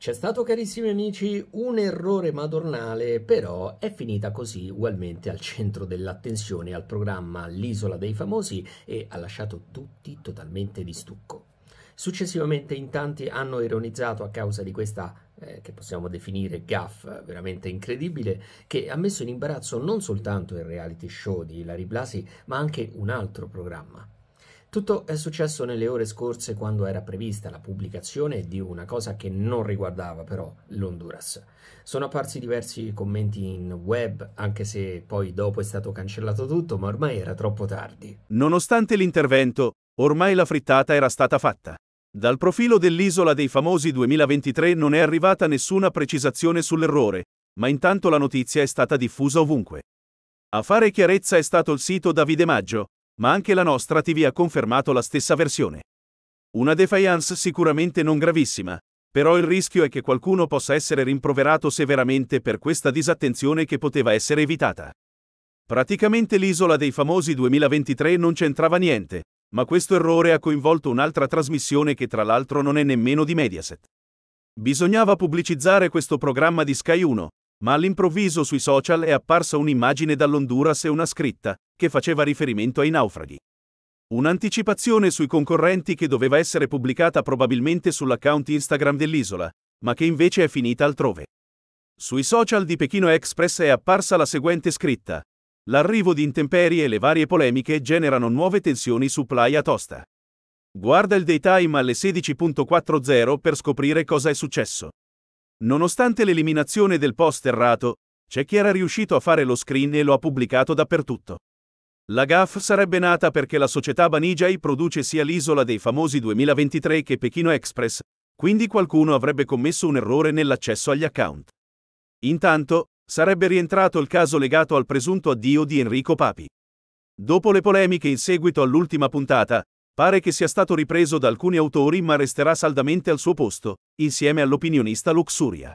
C'è stato, carissimi amici, un errore madornale, però è finita così ugualmente al centro dell'attenzione al programma L'isola dei famosi e ha lasciato tutti totalmente di stucco. Successivamente in tanti hanno ironizzato a causa di questa eh, che possiamo definire gaff veramente incredibile che ha messo in imbarazzo non soltanto il reality show di Larry Blasi, ma anche un altro programma. Tutto è successo nelle ore scorse quando era prevista la pubblicazione di una cosa che non riguardava però l'Honduras. Sono apparsi diversi commenti in web, anche se poi dopo è stato cancellato tutto, ma ormai era troppo tardi. Nonostante l'intervento, ormai la frittata era stata fatta. Dal profilo dell'Isola dei Famosi 2023 non è arrivata nessuna precisazione sull'errore, ma intanto la notizia è stata diffusa ovunque. A fare chiarezza è stato il sito Davide Maggio, ma anche la nostra TV ha confermato la stessa versione. Una defiance sicuramente non gravissima, però il rischio è che qualcuno possa essere rimproverato severamente per questa disattenzione che poteva essere evitata. Praticamente l'isola dei famosi 2023 non c'entrava niente, ma questo errore ha coinvolto un'altra trasmissione che tra l'altro non è nemmeno di Mediaset. Bisognava pubblicizzare questo programma di Sky 1, ma all'improvviso sui social è apparsa un'immagine dall'Honduras e una scritta, che faceva riferimento ai naufraghi. Un'anticipazione sui concorrenti che doveva essere pubblicata probabilmente sull'account Instagram dell'isola, ma che invece è finita altrove. Sui social di Pechino Express è apparsa la seguente scritta. L'arrivo di intemperie e le varie polemiche generano nuove tensioni su Playa Tosta. Guarda il daytime alle 16.40 per scoprire cosa è successo. Nonostante l'eliminazione del post errato, c'è chi era riuscito a fare lo screen e lo ha pubblicato dappertutto. La GAF sarebbe nata perché la società Banijay produce sia l'isola dei famosi 2023 che Pechino Express, quindi qualcuno avrebbe commesso un errore nell'accesso agli account. Intanto, sarebbe rientrato il caso legato al presunto addio di Enrico Papi. Dopo le polemiche in seguito all'ultima puntata, Pare che sia stato ripreso da alcuni autori ma resterà saldamente al suo posto, insieme all'opinionista Luxuria.